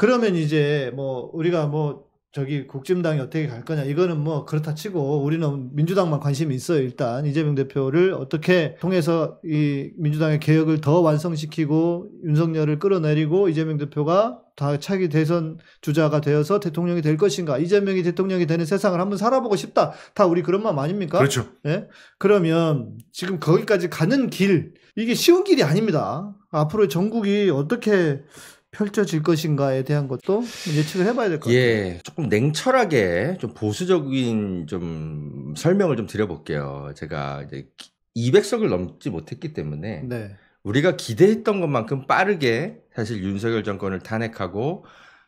그러면 이제 뭐 우리가 뭐 저기 국진당이 어떻게 갈 거냐 이거는 뭐 그렇다 치고 우리는 민주당만 관심이 있어요 일단 이재명 대표를 어떻게 통해서 이 민주당의 개혁을 더 완성시키고 윤석열을 끌어내리고 이재명 대표가 다 차기 대선 주자가 되어서 대통령이 될 것인가 이재명이 대통령이 되는 세상을 한번 살아보고 싶다 다 우리 그런 마음 아닙니까 그렇죠 예 그러면 지금 거기까지 가는 길 이게 쉬운 길이 아닙니다 앞으로 전국이 어떻게 펼쳐질 것인가에 대한 것도 예측을 해봐야 될것 예. 같아요. 예, 조금 냉철하게 좀 보수적인 좀 설명을 좀 드려볼게요. 제가 이제 200석을 넘지 못했기 때문에 네. 우리가 기대했던 것만큼 빠르게 사실 윤석열 정권을 탄핵하고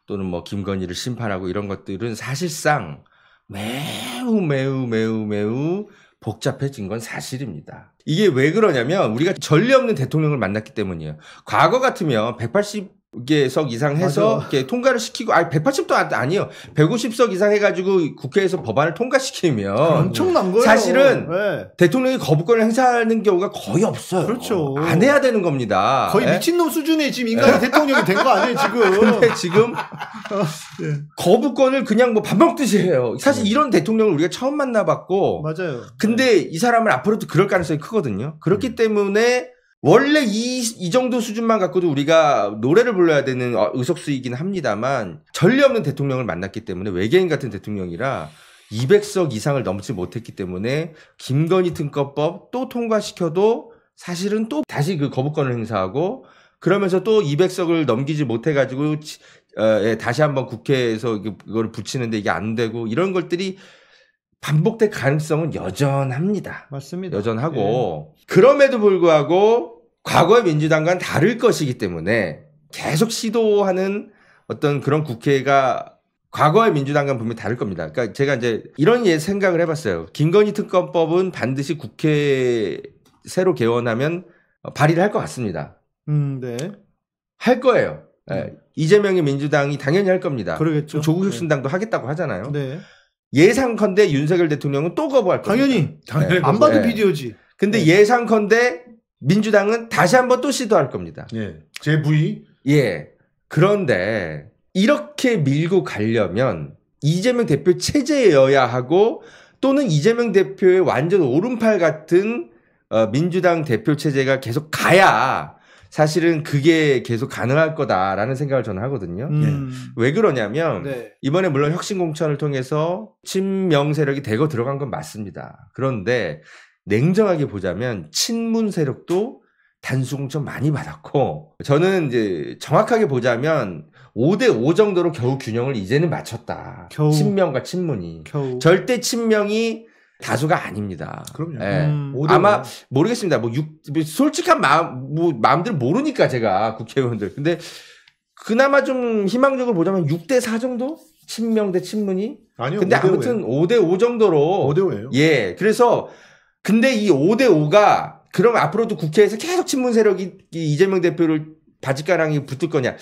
또는 뭐 김건희를 심판하고 이런 것들은 사실상 매우 매우 매우 매우 복잡해진 건 사실입니다. 이게 왜 그러냐면 우리가 전례 없는 대통령을 만났기 때문이에요. 과거 같으면 180 개석 이상 해서 이렇게 통과를 시키고 아니 180도 아니요 150석 이상 해가지고 국회에서 법안을 통과시키면 엄청난 거예요. 사실은 네. 대통령이 거부권을 행사하는 경우가 거의 없어요. 그렇죠. 안 해야 되는 겁니다. 거의 네? 미친놈 수준의 지금 인간 네. 대통령이 된 거 아니에요 지금. 근데 지금 네. 거부권을 그냥 뭐밥 먹듯이 해요. 사실 네. 이런 대통령을 우리가 처음 만나봤고 맞아요. 근데 네. 이사람을 앞으로도 그럴 가능성이 크거든요. 그렇기 음. 때문에 원래 이, 이 정도 수준만 갖고도 우리가 노래를 불러야 되는 어, 의석수이긴 합니다만 전례 없는 대통령을 만났기 때문에 외계인 같은 대통령이라 200석 이상을 넘지 못했기 때문에 김건희 특검법 또 통과시켜도 사실은 또 다시 그 거부권을 행사하고 그러면서 또 200석을 넘기지 못해가지고 에, 어, 예, 다시 한번 국회에서 이걸 붙이는데 이게 안 되고 이런 것들이 반복될 가능성은 여전합니다. 맞습니다. 여전하고 예. 그럼에도 불구하고 과거의 민주당과는 다를 것이기 때문에 계속 시도하는 어떤 그런 국회가 과거의 민주당과는 분명히 다를 겁니다. 그러니까 제가 이제 이런 예 생각을 해봤어요. 김건희 특검법은 반드시 국회 새로 개원하면 발의를 할 것 같습니다. 음, 네. 할 거예요. 네. 예. 네. 음. 이재명의 민주당이 당연히 할 겁니다. 그러겠죠. 조국 혁신당도 네. 하겠다고 하잖아요. 네. 예상컨대 윤석열 대통령은 또 거부할 거예요. 당연히. 당연히. 네. 안 받은 네. 비디오지. 근데 네. 예상컨대 민주당은 다시 한번 또 시도할 겁니다. 예. 제부위 예. 그런데 이렇게 밀고 가려면 이재명 대표 체제여야 하고 또는 이재명 대표의 완전 오른팔 같은 어, 민주당 대표 체제가 계속 가야 사실은 그게 계속 가능할 거다라는 생각을 저는 하거든요. 음. 예. 왜 그러냐면 네. 이번에 물론 혁신 공천을 통해서 친명 세력이 대거 들어간 건 맞습니다. 그런데 냉정하게 보자면 친문 세력도 단수공 좀 많이 받았고 저는 이제 정확하게 보자면 5대 5 정도로 겨우 균형을 이제는 맞췄다. 겨우. 친명과 친문이 겨우. 절대 친명이 다수가 아닙니다. 그럼요. 네. 음, 아마 모르겠습니다. 뭐, 육, 뭐 솔직한 마음, 뭐, 마음들 모르니까 제가 국회의원들. 근데 그나마 좀 희망적으로 보자면 6대4 정도? 친명 대 친문이? 아니요. 근데 5대 아무튼 5대5 정도로. 5대5예요. 예. 그래서 근데 이 5대 5가 그럼 앞으로도 국회에서 계속 친문 세력이 이재명 대표를 바짓가랑이 붙을 거냐?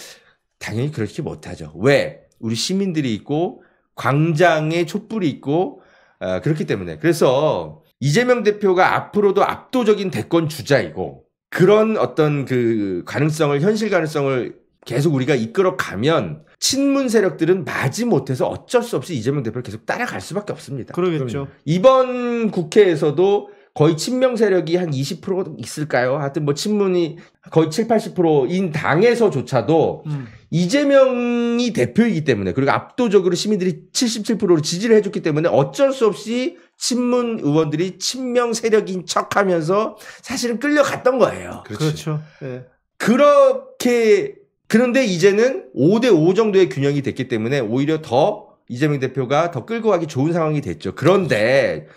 당연히 그렇게 못하죠. 왜? 우리 시민들이 있고 광장에 촛불이 있고 어, 그렇기 때문에 그래서 이재명 대표가 앞으로도 압도적인 대권 주자이고 그런 어떤 그 가능성을 현실 가능성을 계속 우리가 이끌어 가면 친문 세력들은 마지 못해서 어쩔 수 없이 이재명 대표를 계속 따라갈 수밖에 없습니다. 그러겠죠. 이번 국회에서도 거의 친명 세력이 한 20% 있을까요? 하여튼 뭐 친문이 거의 7, 80%인 당에서조차도 음. 이재명이 대표이기 때문에 그리고 압도적으로 시민들이 77%로 지지를 해줬기 때문에 어쩔 수 없이 친문 의원들이 친명 세력인 척하면서 사실은 끌려갔던 거예요. 그렇지. 그렇죠. 네. 그렇게 그런데 이제는 5대5 정도의 균형이 됐기 때문에 오히려 더 이재명 대표가 더 끌고 가기 좋은 상황이 됐죠. 그런데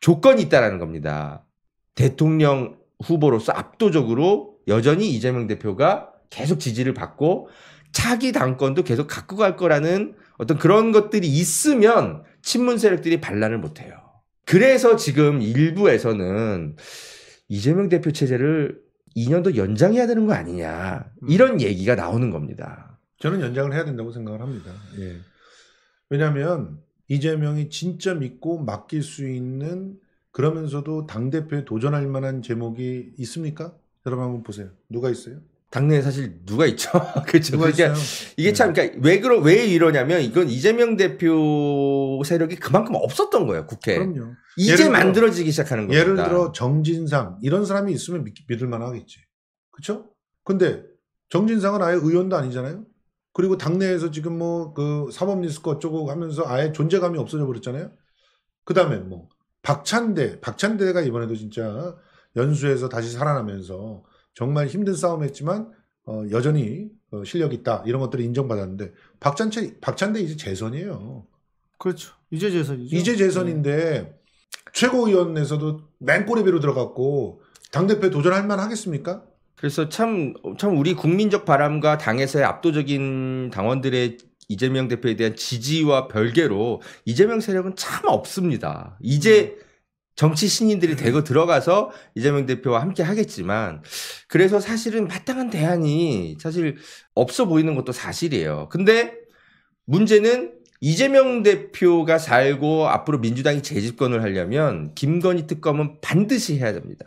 조건이 있다라는 겁니다. 대통령 후보로서 압도적으로 여전히 이재명 대표가 계속 지지를 받고 차기 당권도 계속 갖고 갈 거라는 어떤 그런 것들이 있으면 친문 세력들이 반란을 못 해요. 그래서 지금 일부에서는 이재명 대표 체제를 2년도 연장해야 되는 거 아니냐 음. 이런 얘기가 나오는 겁니다. 저는 연장을 해야 된다고 생각을 합니다. 예. 왜냐하면 이재명이 진짜 믿고 맡길 수 있는 그러면서도 당 대표에 도전할 만한 제목이 있습니까? 여러분 한번 보세요. 누가 있어요? 당내에 사실 누가 있죠? 그렇죠. 누가 그러니까 있어요? 이게 참 네. 그러니까 왜 그러 왜 이러냐면 이건 이재명 대표 세력이 그만큼 없었던 거예요 국회. 그럼요. 이제 들어, 만들어지기 시작하는 거예요. 예를 들어 정진상 이런 사람이 있으면 믿, 믿을 만하겠지. 그렇죠? 근데 정진상은 아예 의원도 아니잖아요. 그리고 당내에서 지금 뭐그 사법 리스크 어쩌고 하면서 아예 존재감이 없어져 버렸잖아요. 그다음에 뭐 박찬대, 박찬대가 이번에도 진짜 연수에서 다시 살아나면서 정말 힘든 싸움했지만 어, 여전히 어, 실력 있다 이런 것들을 인정받았는데 박찬대 박찬대 이제 재선이에요. 그렇죠. 이제 재선이죠. 이제 재선인데 네. 최고위원에서도 맹꼬레비로 들어갔고 당 대표 도전할 만 하겠습니까? 그래서 참 참 우리 국민적 바람과 당에서의 압도적인 당원들의 이재명 대표에 대한 지지와 별개로 이재명 세력은 참 없습니다. 이제 음. 정치 신인들이 음. 대거 들어가서 이재명 대표와 함께 하겠지만 그래서 사실은 마땅한 대안이 사실 없어 보이는 것도 사실이에요. 근데 문제는 이재명 대표가 살고 앞으로 민주당이 재집권을 하려면 김건희 특검은 반드시 해야 됩니다.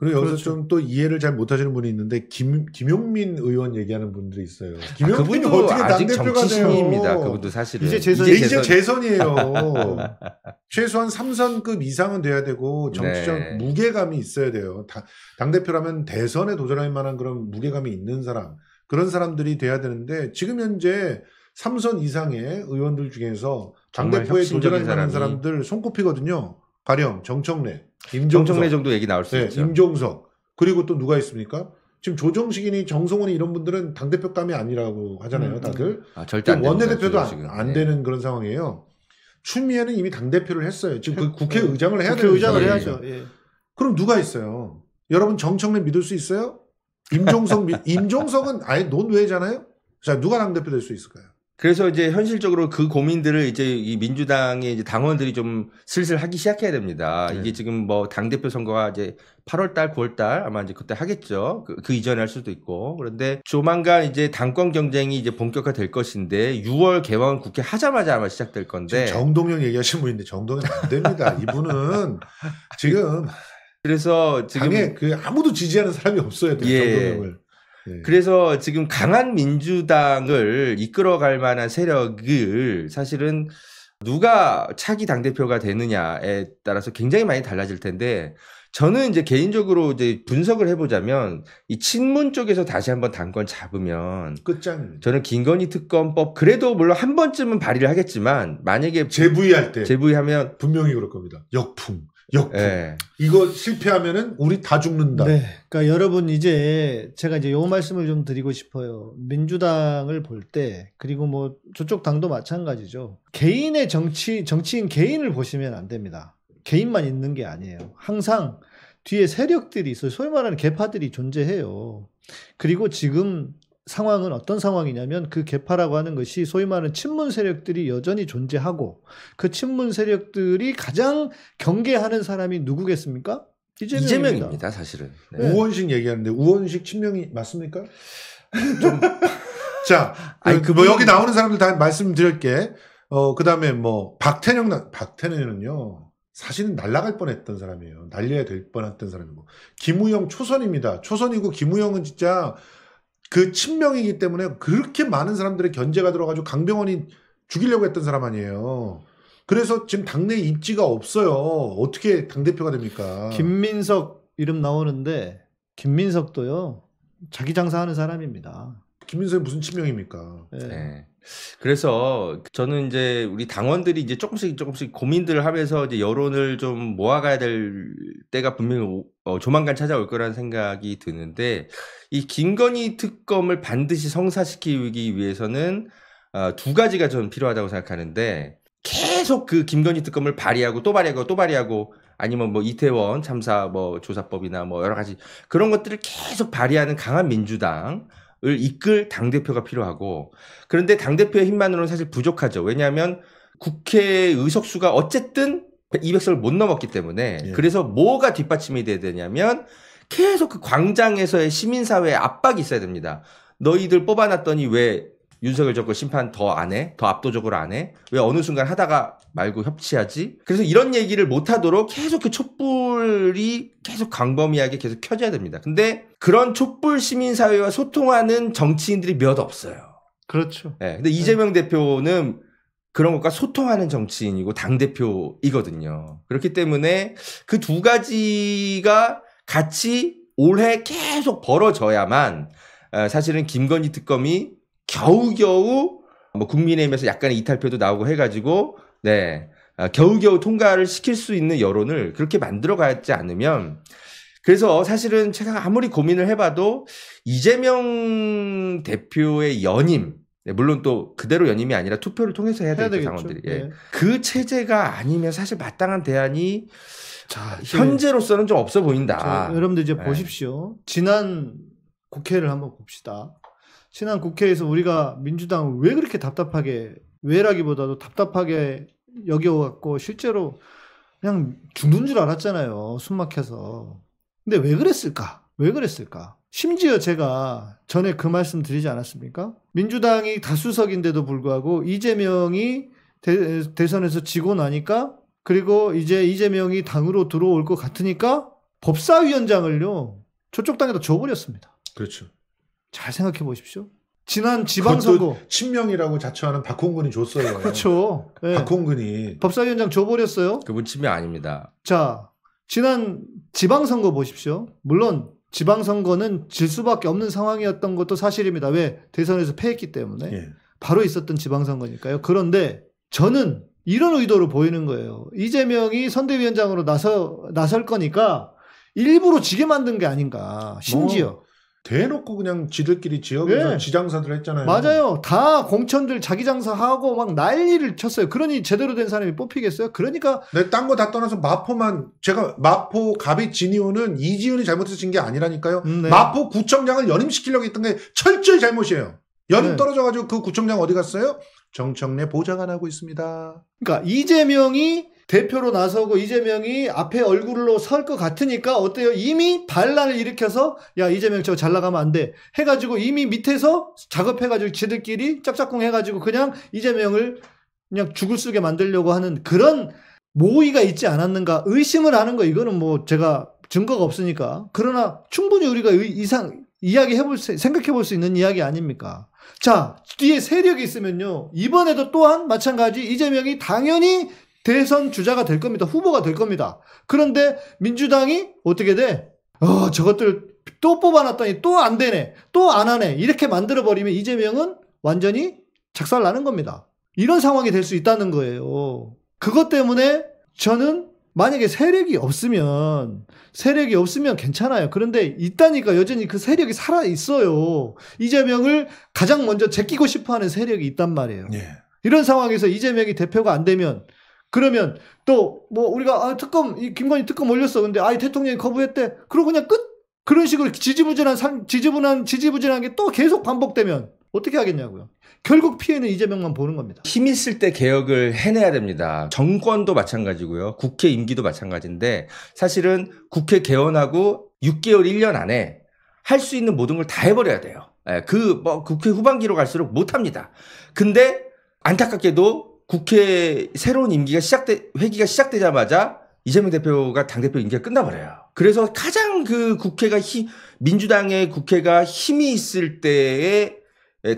그리고 여기서 그렇죠. 좀또 이해를 잘 못하시는 분이 있는데 김 김용민 의원 얘기하는 분들이 있어요. 김용민 아, 그분도 어떻게 아직 정치신입니다. 그분도 사실은 이제 재선 이제, 이제 재선. 이에요 최소한 3선급 이상은 돼야 되고 정치적 네. 무게감이 있어야 돼요. 당 대표라면 대선에 도전할 만한 그런 무게감이 있는 사람 그런 사람들이 돼야 되는데 지금 현재 3선 이상의 의원들 중에서 당 대표에 도전할 만한 사람들 손꼽히거든요. 가령 정청래, 임종석 정청래 정도 얘기 나올 수 네, 있죠. 임종석 그리고 또 누가 있습니까? 지금 조정식이니 정성원이 이런 분들은 당 대표감이 아니라고 하잖아요, 음, 다들. 음. 아, 절대 안 원내 대표도 안, 안 네. 되는 그런 상황이에요. 추미애는 이미 당 대표를 했어요. 지금 그 국회의장을 네. 해야 되는 국회의장을 해야죠. 예. 그럼 누가 있어요? 여러분 정청래 믿을 수 있어요? 임종석 임종석은 아예 논외잖아요. 자 누가 당 대표 될 수 있을까요? 그래서 이제 현실적으로 그 고민들을 이제 이 민주당의 이제 당원들이 좀 슬슬 하기 시작해야 됩니다. 네. 이게 지금 뭐 당대표 선거가 이제 8월 달, 9월 달 아마 이제 그때 하겠죠. 그, 그 이전에 할 수도 있고. 그런데 조만간 이제 당권 경쟁이 이제 본격화 될 것인데 6월 개원 국회 하자마자 아마 시작될 건데. 정동영 얘기하신 분인데 정동영 안 됩니다. 이분은 지금 그래서 지금 당에 그 아무도 지지하는 사람이 없어요. 예, 예. 정동영을. 네. 그래서 지금 강한 민주당을 이끌어갈 만한 세력을 사실은 누가 차기 당대표가 되느냐에 따라서 굉장히 많이 달라질 텐데 저는 이제 개인적으로 이제 분석을 해보자면 이 친문 쪽에서 다시 한번 당권 잡으면 끝장. 저는 김건희 특검법 그래도 물론 한 번쯤은 발의를 하겠지만 만약에 재부의할 때 재부의하면 분명히 그럴 겁니다. 역풍. 역풍. 네. 이거 실패하면은 우리 다 죽는다. 네. 그러니까 여러분 이제 제가 이제 요 말씀을 좀 드리고 싶어요. 민주당을 볼 때 그리고 뭐 저쪽 당도 마찬가지죠. 개인의 정치 정치인 개인을 보시면 안 됩니다. 개인만 있는 게 아니에요. 항상 뒤에 세력들이 있어요. 소위 말하는 개파들이 존재해요. 그리고 지금 상황은 어떤 상황이냐면 그 개파라고 하는 것이 소위 말하는 친문 세력들이 여전히 존재하고 그 친문 세력들이 가장 경계하는 사람이 누구겠습니까? 이재명입니다, 이재명입니다 사실은. 네. 네. 우원식 얘기하는데 우원식 친명이 맞습니까? 좀... 자, 아니, 그, 뭐 여기 나오는 사람들 다 말씀드릴게. 어, 그 다음에 뭐 박태령, 박태령은요. 사실은 날라갈 뻔했던 사람이에요. 날려야 될 뻔했던 사람이고 김우영 초선입니다. 초선이고 김우영은 진짜 그 친명이기 때문에 그렇게 많은 사람들의 견제가 들어가지고 강병원이 죽이려고 했던 사람 아니에요. 그래서 지금 당내 입지가 없어요. 어떻게 당대표가 됩니까? 김민석 이름 나오는데 김민석도요. 자기 장사하는 사람입니다. 김민석이 무슨 친명입니까? 네. 네. 그래서 저는 이제 우리 당원들이 이제 조금씩 조금씩 고민들을 하면서 이제 여론을 좀 모아가야 될 때가 분명히 오, 어, 조만간 찾아올 거라는 생각이 드는데 이 김건희 특검을 반드시 성사시키기 위해서는 어, 두 가지가 좀 필요하다고 생각하는데 계속 그 김건희 특검을 발의하고 또 발의하고 또 발의하고 아니면 뭐 이태원 참사 뭐 조사법이나 뭐 여러 가지 그런 것들을 계속 발의하는 강한 민주당을 이끌 당 대표가 필요하고 그런데 당 대표의 힘만으로는 사실 부족하죠. 왜냐하면 국회 의석수가 어쨌든 200석을 못 넘었기 때문에 예. 그래서 뭐가 뒷받침이 돼야 되냐면 계속 그 광장에서의 시민사회의 압박이 있어야 됩니다. 너희들 뽑아놨더니 왜 윤석열 정권 심판 더 안 해? 더 압도적으로 안 해? 왜 어느 순간 하다가 말고 협치하지? 그래서 이런 얘기를 못 하도록 계속 그 촛불이 계속 광범위하게 계속 켜져야 됩니다. 근데 그런 촛불 시민사회와 소통하는 정치인들이 몇 없어요. 그렇죠. 네, 근데 이재명 네. 대표는 그런 것과 소통하는 정치인이고 당대표이거든요. 그렇기 때문에 그 두 가지가 같이 올해 계속 벌어져야만 어, 사실은 김건희 특검이 겨우겨우 뭐 국민의힘에서 약간의 이탈표도 나오고 해가지고 네 어, 겨우겨우 통과를 시킬 수 있는 여론을 그렇게 만들어 가지 않으면 그래서 사실은 제가 아무리 고민을 해봐도 이재명 대표의 연임 네, 물론 또 그대로 연임이 아니라 투표를 통해서 해야, 해야 되겠죠, 상원들이. 네. 예. 네. 그 체제가 아니면 사실 마땅한 대안이 자, 현재로서는 좀 없어 보인다. 자, 여러분들 이제 네. 보십시오. 지난 국회를 한번 봅시다. 지난 국회에서 우리가 민주당을 왜 그렇게 답답하게 왜라기보다도 답답하게 여겨갖고 실제로 그냥 죽는 줄 알았잖아요. 숨 막혀서. 근데 왜 그랬을까? 왜 그랬을까? 심지어 제가 전에 그 말씀 드리지 않았습니까? 민주당이 다수석인데도 불구하고 이재명이 대, 선에서 지고 나니까 그리고 이제 이재명이 당으로 들어올 것 같으니까 법사위원장을요 저쪽 당에다 줘버렸습니다. 그렇죠. 잘 생각해 보십시오. 지난 지방선거 친명이라고 자처하는 박홍근이 줬어요. 그렇죠. 네. 박홍근이 법사위원장 줘버렸어요. 그분 친명 아닙니다. 자 지난 지방선거 보십시오. 물론 지방선거는 질 수밖에 없는 상황이었던 것도 사실입니다. 왜? 대선에서 패했기 때문에. 예. 바로 있었던 지방선거니까요. 그런데 저는 이런 의도로 보이는 거예요. 이재명이 선대위원장으로 나서, 나설 거니까 일부러 지게 만든 게 아닌가. 심지어. 뭐, 대놓고 그냥 지들끼리 지역에서 네. 지장사들 했잖아요. 맞아요. 다 공천들 자기 장사하고 막 난리를 쳤어요. 그러니 제대로 된 사람이 뽑히겠어요? 그러니까 내딴거 다 떠나서 마포만 제가 마포 갑이 진이호는 이지훈이 잘못해서 진 게 아니라니까요. 음, 네. 마포 구청장을 연임시키려고 했던 게 철저히 잘못이에요. 연임 네. 떨어져가지고 그 구청장 어디 갔어요? 정청래 보좌관 하고 있습니다. 그러니까 이재명이 대표로 나서고 이재명이 앞에 얼굴로 설 것 같으니까 어때요? 이미 반란을 일으켜서 야 이재명 저거잘 나가면 안돼 해가지고 이미 밑에서 작업해가지고 지들끼리 짝짝꿍 해가지고 그냥 이재명을 그냥 죽을 쓰게 만들려고 하는 그런 모의가 있지 않았는가 의심을 하는 거 이거는 뭐 제가 증거가 없으니까 그러나 충분히 우리가 이상 이야기 해볼 생각해 볼 수 있는 이야기 아닙니까? 자 뒤에 세력이 있으면요 이번에도 또한 마찬가지 이재명이 당연히 대선 주자가 될 겁니다. 후보가 될 겁니다. 그런데 민주당이 어떻게 돼? 어, 저것들 또 뽑아놨더니 또 안 되네. 또 안 하네. 이렇게 만들어버리면 이재명은 완전히 작살 나는 겁니다. 이런 상황이 될 수 있다는 거예요. 그것 때문에 저는 만약에 세력이 없으면 세력이 없으면 괜찮아요. 그런데 있다니까 여전히 그 세력이 살아 있어요. 이재명을 가장 먼저 제끼고 싶어하는 세력이 있단 말이에요. 예. 이런 상황에서 이재명이 대표가 안 되면 그러면 또 뭐 우리가 아, 특검 이 김건희 특검 올렸어. 근데 아이 대통령이 거부했대. 그러고 그냥 끝. 그런 식으로 지지부진한 상, 지지부진한 지지부진한 게 또 계속 반복되면 어떻게 하겠냐고요. 결국 피해는 이재명만 보는 겁니다. 힘 있을 때 개혁을 해내야 됩니다. 정권도 마찬가지고요. 국회 임기도 마찬가지인데 사실은 국회 개원하고 6개월 1년 안에 할 수 있는 모든 걸 다 해버려야 돼요. 예, 그뭐 국회 후반기로 갈수록 못합니다. 근데 안타깝게도 국회 새로운 임기가 시작돼 회기가 시작되자마자 이재명 대표가 당대표 임기가 끝나버려요. 그래서 가장 그 국회가 히, 민주당의 국회가 힘이 있을 때에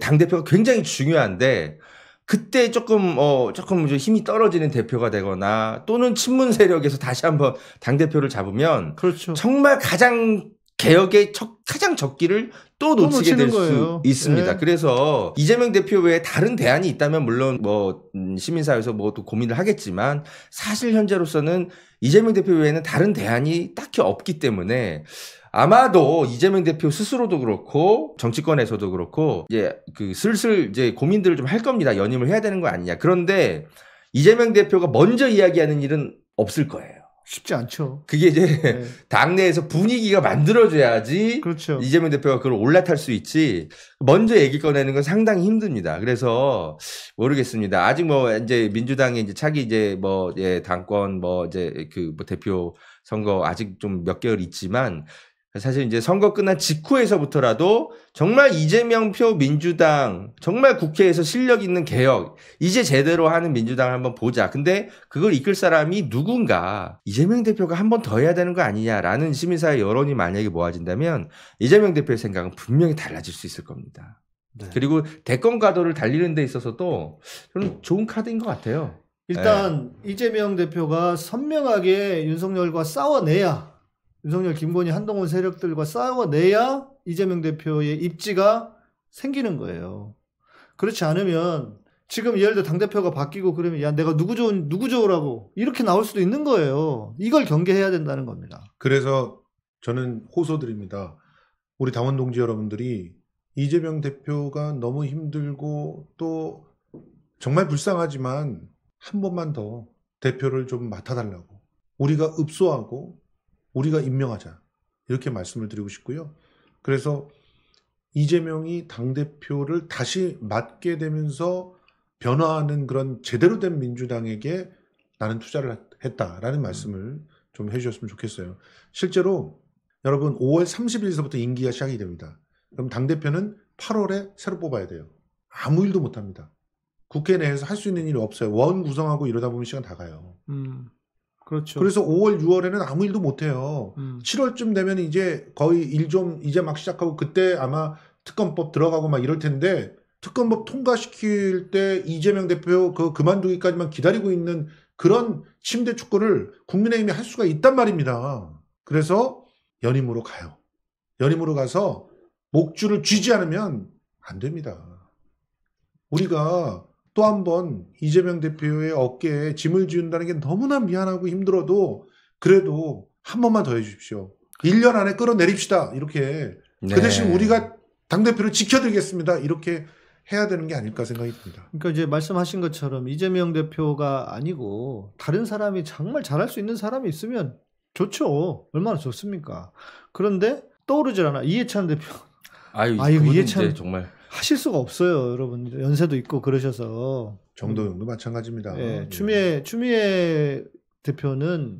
당대표가 굉장히 중요한데 그때 조금 어 조금 힘이 떨어지는 대표가 되거나 또는 친문 세력에서 다시 한번 당 대표를 잡으면 그렇죠. 정말 가장 개혁의 첫, 가장 적기를 또 놓치게 될 수 있습니다. 네. 그래서 이재명 대표 외에 다른 대안이 있다면 물론 뭐 음, 시민사회에서 뭐 또 고민을 하겠지만 사실 현재로서는 이재명 대표 외에는 다른 대안이 딱히 없기 때문에 아마도 이재명 대표 스스로도 그렇고 정치권에서도 그렇고 이제 그 슬슬 이제 고민들을 좀 할 겁니다. 연임을 해야 되는 거 아니냐. 그런데 이재명 대표가 먼저 이야기하는 일은 없을 거예요. 쉽지 않죠. 그게 이제 네. 당내에서 분위기가 만들어져야지 그렇죠. 이재명 대표가 그걸 올라탈 수 있지. 먼저 얘기 꺼내는 건 상당히 힘듭니다. 그래서 모르겠습니다. 아직 뭐 이제 민주당이 이제 차기 이제 뭐 예, 당권 뭐 이제 그뭐 대표 선거 아직 좀 몇 개월 있지만 사실 이제 선거 끝난 직후에서부터라도 정말 이재명 표 민주당 정말 국회에서 실력 있는 개혁 이제 제대로 하는 민주당을 한번 보자. 근데 그걸 이끌 사람이 누군가 이재명 대표가 한 번 더 해야 되는 거 아니냐라는 시민사회 여론이 만약에 모아진다면 이재명 대표의 생각은 분명히 달라질 수 있을 겁니다. 네. 그리고 대권 가도를 달리는 데 있어서도 저는 좋은 카드인 것 같아요. 일단 네. 이재명 대표가 선명하게 윤석열과 싸워내야 윤석열, 김건희, 한동훈 세력들과 싸워내야 이재명 대표의 입지가 생기는 거예요. 그렇지 않으면 지금 예를 들어 당대표가 바뀌고 그러면 야 내가 누구 좋은 누구 좋으라고 이렇게 나올 수도 있는 거예요. 이걸 경계해야 된다는 겁니다. 그래서 저는 호소드립니다. 우리 당원 동지 여러분들이 이재명 대표가 너무 힘들고 또 정말 불쌍하지만 한 번만 더 대표를 좀 맡아달라고 우리가 읍소하고 우리가 임명하자 이렇게 말씀을 드리고 싶고요. 그래서 이재명이 당대표를 다시 맡게 되면서 변화하는 그런 제대로 된 민주당에게 나는 투자를 했다라는 말씀을 좀 해주셨으면 좋겠어요. 실제로 여러분 5월 30일서부터 에 임기가 시작이 됩니다. 그럼 당대표는 8월에 새로 뽑아야 돼요. 아무 일도 못합니다. 국회 내에서 할 수 있는 일이 없어요. 원 구성하고 이러다 보면 시간 다 가요. 음. 그렇죠. 그래서 5월, 6월에는 아무 일도 못 해요. 음. 7월쯤 되면 이제 거의 일 좀 이제 막 시작하고 그때 아마 특검법 들어가고 막 이럴 텐데 특검법 통과시킬 때 이재명 대표 그 그만두기까지만 기다리고 있는 그런 침대 축구를 국민의힘이 할 수가 있단 말입니다. 그래서 연임으로 가요. 연임으로 가서 목줄을 쥐지 않으면 안 됩니다. 우리가 또한번 이재명 대표의 어깨에 짐을 지운다는 게 너무나 미안하고 힘들어도 그래도 한 번만 더 해주십시오. 1년 안에 끌어내립시다. 이렇게. 그 네. 그 대신 우리가 당대표를 지켜드리겠습니다. 이렇게 해야 되는 게 아닐까 생각이 듭니다. 그러니까 이제 말씀하신 것처럼 이재명 대표가 아니고 다른 사람이 정말 잘할 수 있는 사람이 있으면 좋죠. 얼마나 좋습니까. 그런데 떠오르질 않아. 이해찬 대표. 아유, 아유 이해찬 정말 하실 수가 없어요, 여러분. 연세도 있고 그러셔서. 정도영도 마찬가지입니다. 예, 예, 추미애 추미애 대표는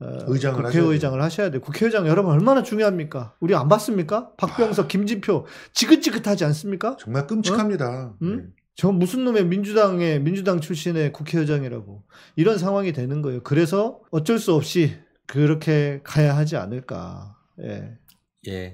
어, 의장을 국회의장을 하셔야, 하셔 돼요. 국회의장 여러분 얼마나 중요합니까? 우리 안 봤습니까? 박병석, 아... 김진표 지긋지긋하지 않습니까? 정말 끔찍합니다. 어? 응? 응? 예. 저 무슨 놈의 민주당의 민주당 출신의 국회의장이라고 이런 상황이 되는 거예요. 그래서 어쩔 수 없이 그렇게 가야 하지 않을까. 예. 예.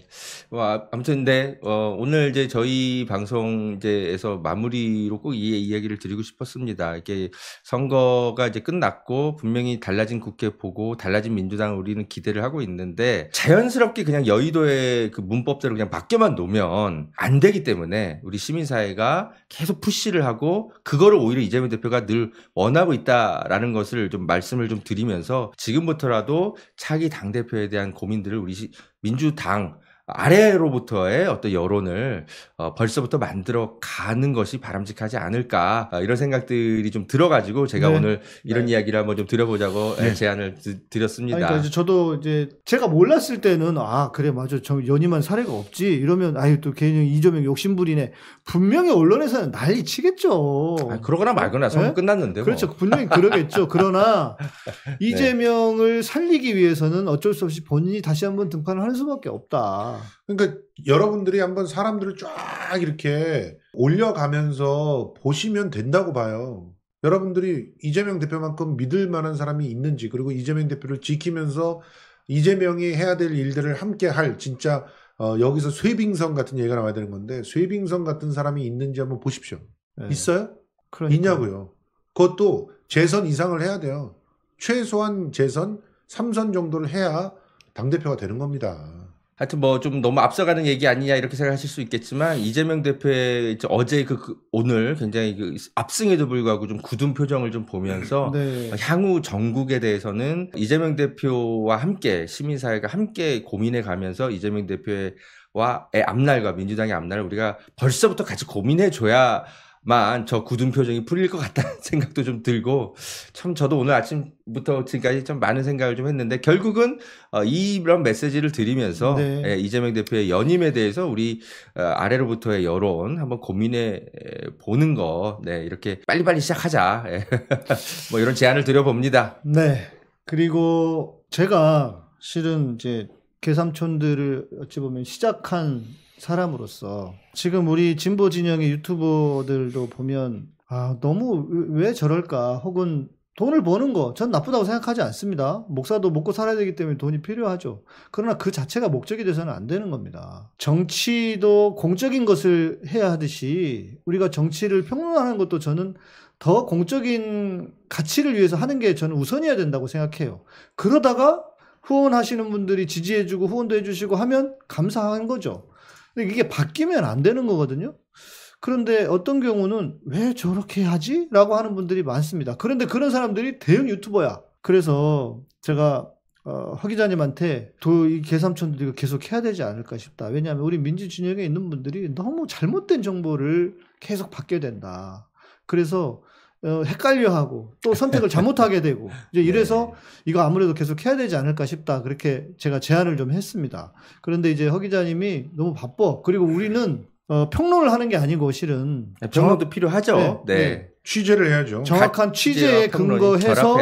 뭐, 아, 무튼 네, 어, 오늘 이제 저희 방송 이제에서 마무리로 꼭 이 이야기를 드리고 싶었습니다. 이게 선거가 이제 끝났고, 분명히 달라진 국회 보고, 달라진 민주당을 우리는 기대를 하고 있는데, 자연스럽게 그냥 여의도의 그 문법대로 그냥 맡겨만 놓으면 안 되기 때문에, 우리 시민사회가 계속 푸시를 하고, 그거를 오히려 이재명 대표가 늘 원하고 있다라는 것을 좀 말씀을 좀 드리면서, 지금부터라도 차기 당대표에 대한 고민들을 우리 시, 민주당 아래로부터의 어떤 여론을 어, 벌써부터 만들어 가는 것이 바람직하지 않을까 아, 이런 생각들이 좀 들어가지고 제가 네. 오늘 이런 네. 이야기를 한번 좀 드려보자고 예, 네. 제안을 드, 렸습니다 그러니까 이제 저도 이제 제가 몰랐을 때는 아 그래 맞아 저 연임한 사례가 없지 이러면 아유 또 개인형 이조명 욕심부리네 분명히 언론에서는 난리 치겠죠. 아, 그러거나 말거나 선거 네? 끝났는데. 뭐. 그렇죠 분명히 그러겠죠. 그러나 네. 이재명을 살리기 위해서는 어쩔 수 없이 본인이 다시 한번 등판을 할 수밖에 없다. 그러니까 여러분들이 한번 사람들을 쫙 이렇게 올려가면서 보시면 된다고 봐요. 여러분들이 이재명 대표만큼 믿을 만한 사람이 있는지 그리고 이재명 대표를 지키면서 이재명이 해야 될 일들을 함께 할 진짜 어, 여기서 쇠빙성 같은 얘기가 나와야 되는 건데 쇠빙성 같은 사람이 있는지 한번 보십시오. 네. 있어요? 그러니까요. 있냐고요. 그것도 재선 이상을 해야 돼요. 최소한 재선 3선 정도를 해야 당대표가 되는 겁니다. 하여튼 뭐좀 너무 앞서가는 얘기 아니냐 이렇게 생각하실 수 있겠지만 이재명 대표의 어제 그, 그 오늘 굉장히 그 압승에도 불구하고 좀 굳은 표정을 좀 보면서 네. 향후 전국에 대해서는 이재명 대표와 함께 시민사회가 함께 고민해 가면서 이재명 대표 와의 앞날과 민주당의 앞날을 우리가 벌써부터 같이 고민해 줘야 만저 굳은 표정이 풀릴 것 같다는 생각도 좀 들고 참 저도 오늘 아침부터 지금까지 참 많은 생각을 좀 했는데 결국은 어, 이런 메시지를 드리면서 네. 예, 이재명 대표의 연임에 대해서 우리 어, 아래로부터의 여론 한번 고민해 보는 거 네, 이렇게 빨리빨리 시작하자 예. 뭐 이런 제안을 드려봅니다. 네 그리고 제가 실은 이제 개삼촌들을 어찌 보면 시작한 사람으로서 지금 우리 진보 진영의 유튜버들도 보면 아 너무 왜 저럴까 혹은 돈을 버는 거 전 나쁘다고 생각하지 않습니다. 목사도 먹고 살아야 되기 때문에 돈이 필요하죠. 그러나 그 자체가 목적이 돼서는 안 되는 겁니다. 정치도 공적인 것을 해야 하듯이 우리가 정치를 평론하는 것도 저는 더 공적인 가치를 위해서 하는 게 저는 우선이어야 된다고 생각해요. 그러다가 후원하시는 분들이 지지해주고 후원도 해주시고 하면 감사한 거죠. 근데 이게 바뀌면 안 되는 거거든요. 그런데 어떤 경우는 왜 저렇게 하지? 라고 하는 분들이 많습니다. 그런데 그런 사람들이 대형 유튜버야. 그래서 제가 어, 허 기자님한테 도 이 개삼촌도 이거 계속 해야 되지 않을까 싶다. 왜냐하면 우리 민주 진영에 있는 분들이 너무 잘못된 정보를 계속 받게 된다. 그래서 어, 헷갈려하고 또 선택을 잘못하게 되고 이제 네. 이래서 이거 아무래도 계속 해야 되지 않을까 싶다 그렇게 제가 제안을 좀 했습니다. 그런데 이제 허 기자님이 너무 바빠 그리고 우리는 어, 평론을 하는 게 아니고 실은 네, 평론도 정 필요하죠. 네, 네. 네. 취재를 해야죠. 정확한 취재에 근거해서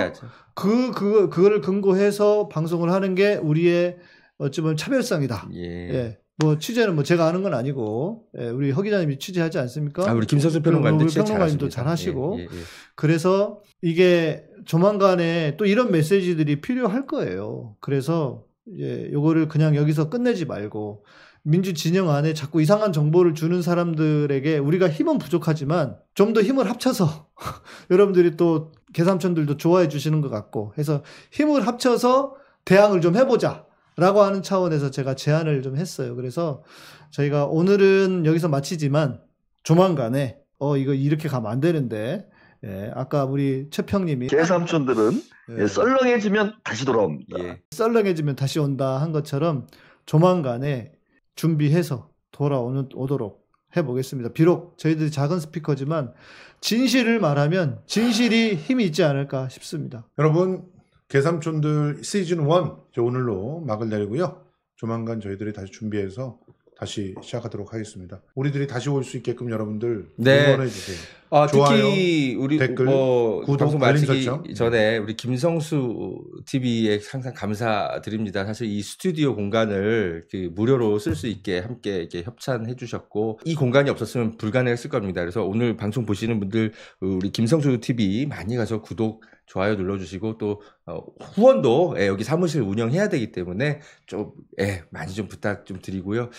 그, 그, 그거를 근거해서 방송을 하는 게 우리의 어찌 보면 차별성이다. 예. 예. 뭐 취재는 뭐 제가 아는건 아니고 예, 우리 허 기자님이 취재하지 않습니까? 아, 우리 김선수 그 평론가님도 평론가님도 잘 하시고 예, 예, 예, 그래서 이게 조만간에 또 이런 메시지들이 필요할 거예요. 그래서 예, 요거를 그냥 여기서 끝내지 말고 민주 진영 안에 자꾸 이상한 정보를 주는 사람들에게 우리가 힘은 부족하지만 좀 더 힘을 합쳐서 여러분들이 또 개삼촌들도 좋아해 주시는 것 같고 해서 힘을 합쳐서 대항을 좀 해보자. 라고 하는 차원에서 제가 제안을 좀 했어요. 그래서 저희가 오늘은 여기서 마치지만 조만간에 어 이거 이렇게 가면 안 되는데 예, 아까 우리 최평님이 개삼촌들은 예. 예. 썰렁해지면 다시 돌아옵니다. 예. 썰렁해지면 다시 온다 한 것처럼 조만간에 준비해서 돌아오는 오도록 해보겠습니다. 비록 저희들이 작은 스피커지만 진실을 말하면 진실이 힘이 있지 않을까 싶습니다. 여러분 개삼촌들 시즌 1 오늘로 막을 내리고요. 조만간 저희들이 다시 준비해서 다시 시작하도록 하겠습니다. 우리들이 다시 올 수 있게끔 여러분들 네. 응원해 주세요. 아, 좋아요, 특히 우리 댓글, 뭐, 구독, 방송 마치기 설정. 전에 우리 김성수 TV에 항상 감사드립니다. 사실 이 스튜디오 공간을 그 무료로 쓸 수 있게 함께 이렇게 협찬해 주셨고 이 공간이 없었으면 불가능했을 겁니다. 그래서 오늘 방송 보시는 분들 우리 김성수 TV 많이 가서 구독 좋아요 눌러주시고 또 어, 후원도 예, 여기 사무실 운영해야 되기 때문에 좀 예, 많이 좀 부탁 좀 드리고요.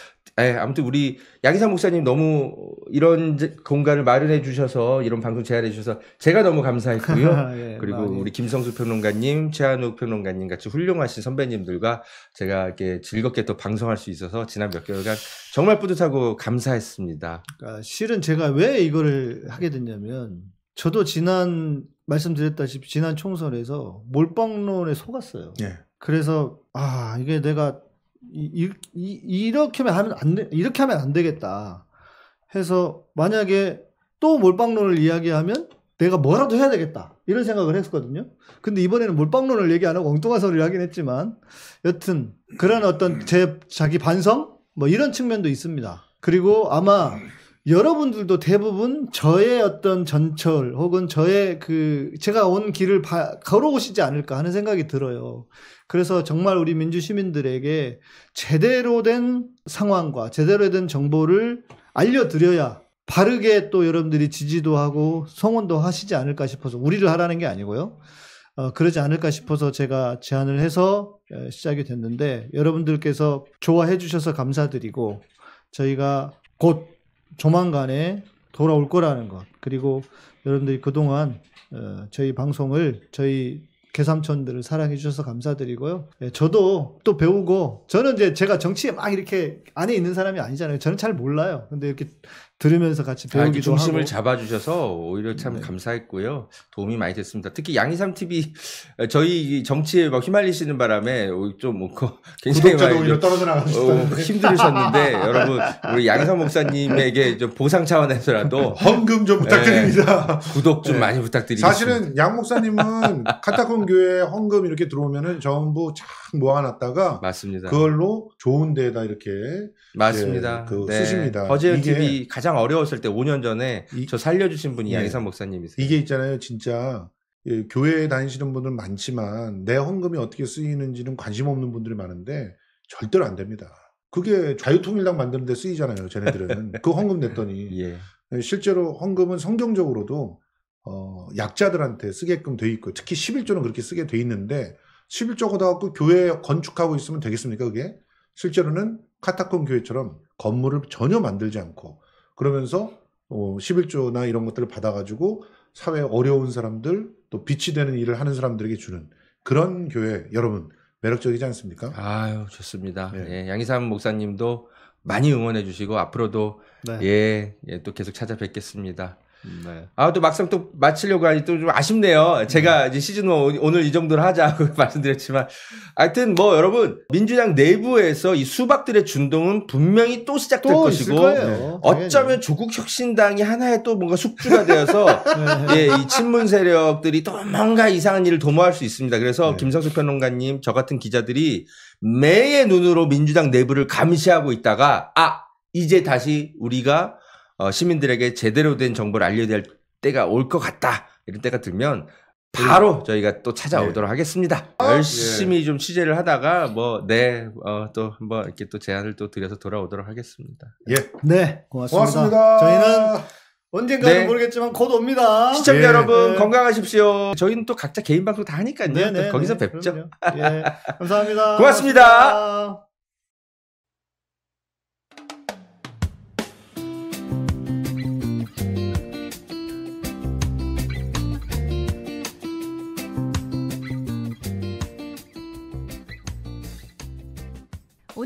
예, 아무튼 우리 양희상 목사님 너무 이런 공간을 마련해 주셔서 이런 방송 제안해 주셔서 제가 너무 감사했고요. 예, 그리고 많이. 우리 김성수 평론가님, 최한욱 평론가님 같이 훌륭하신 선배님들과 제가 이렇게 즐겁게 또 방송할 수 있어서 지난 몇 개월간 정말 뿌듯하고 감사했습니다. 그러니까 실은 제가 왜 이거를 하게 됐냐면 저도 지난 말씀드렸다시피 지난 총선에서 몰빵론에 속았어요. 예. 그래서 아 이게 내가 이, 이, 렇게 하면 안 돼, 이렇게 하면 안 되겠다 해서 만약에 또 몰빵론을 이야기하면 내가 뭐라도 해야 되겠다 이런 생각을 했었거든요. 근데 이번에는 몰빵론을 얘기 안 하고 엉뚱한 소리를 하긴 했지만 여튼 그런 어떤 제 자기 반성 뭐 이런 측면도 있습니다. 그리고 아마 여러분들도 대부분 저의 어떤 전철 혹은 저의 그 제가 온 길을 바, 걸어오시지 않을까 하는 생각이 들어요. 그래서 정말 우리 민주 시민들에게 제대로 된 상황과 제대로 된 정보를 알려드려야 바르게 또 여러분들이 지지도 하고 성원도 하시지 않을까 싶어서 우리를 하라는 게 아니고요. 어, 그러지 않을까 싶어서 제가 제안을 해서 시작이 됐는데 여러분들께서 좋아해 주셔서 감사드리고 저희가 곧 조만간에 돌아올 거라는 것 그리고 여러분들이 그동안 어, 저희 방송을 저희 개삼촌들을 사랑해 주셔서 감사드리고요. 예, 저도 또 배우고 저는 이제 제가 정치에 막 이렇게 안에 있는 사람이 아니잖아요. 저는 잘 몰라요. 근데 이렇게 들으면서 같이 배우기도 아, 중심을 하고. 잡아주셔서 오히려 참 네. 감사했고요 도움이 많이 됐습니다. 특히 양희삼 TV 저희 정치에 막 휘말리시는 바람에 어, 좀 뭐, 굉장히 구독자도 오히려 떨어져 나가셨 어, 힘들으셨는데 여러분 우리 양희삼 목사님에게 좀 보상 차원에서라도 헌금 좀 네, 부탁드립니다. 네, 구독 좀 네. 많이 부탁드리겠습니다. 사실은 양 목사님은 카타콤 교회 헌금 이렇게 들어오면은 전부 참쫙 모아놨다가 맞습니다. 그걸로 좋은 데다 이렇게 맞습니다. 예, 그 네. 쓰십니다. 버즈 TV 가장 어려웠을 때 5년 전에 이, 저 살려주신 분이 네. 양희선 목사님이세요. 이게 있잖아요, 진짜 예, 교회에 다니시는 분들 많지만 내 헌금이 어떻게 쓰이는지는 관심 없는 분들이 많은데 절대로 안 됩니다. 그게 자유통일당 만드는 데 쓰이잖아요, 쟤네들은 그 헌금 냈더니 예. 예. 실제로 헌금은 성경적으로도 어, 약자들한테 쓰게끔 돼 있고 특히 11조는 그렇게 쓰게 돼 있는데 11조 걷어갖고 교회 건축하고 있으면 되겠습니까 그게? 실제로는 카타콤 교회처럼 건물을 전혀 만들지 않고 그러면서 어, 11조나 이런 것들을 받아가지고 사회 어려운 사람들 또 빛이 되는 일을 하는 사람들에게 주는 그런 교회 여러분 매력적이지 않습니까? 아유 좋습니다. 네. 예, 양희삼 목사님도 많이 응원해 주시고 앞으로도 네. 예, 예, 또 계속 찾아뵙겠습니다. 네. 아또 막상 또 마치려고 하니 또 좀 아쉽네요. 제가 네. 이제 시즌 1 오늘 이 정도로 하자고 말씀드렸지만 하여튼 뭐 여러분 민주당 내부에서 이 수박들의 준동은 분명히 또 시작될 또 것이고 네. 어쩌면 조국 혁신당이 하나의 또 뭔가 숙주가 되어서 네. 예, 이 친문 세력들이 또 뭔가 이상한 일을 도모할 수 있습니다. 그래서 네. 김성수 평론가님 저 같은 기자들이 매의 눈으로 민주당 내부를 감시하고 있다가 아 이제 다시 우리가 어, 시민들에게 제대로 된 정보를 알려야 될 때가 올 것 같다. 이런 때가 들면 네. 바로 저희가 또 찾아오도록 네. 하겠습니다. 아, 예. 열심히 예. 좀 취재를 하다가 뭐네어또 한번 이렇게 또 제안을 또 드려서 돌아오도록 하겠습니다. 예. 네. 고맙습니다. 고맙습니다. 저희는 언젠가는 네. 모르겠지만 곧 옵니다. 시청자 예. 여러분 예. 건강하십시오. 저희는 또 각자 개인 방송 다 하니까요. 네, 거기서 뵙죠. 예. 감사합니다. 고맙습니다. 고맙습니다.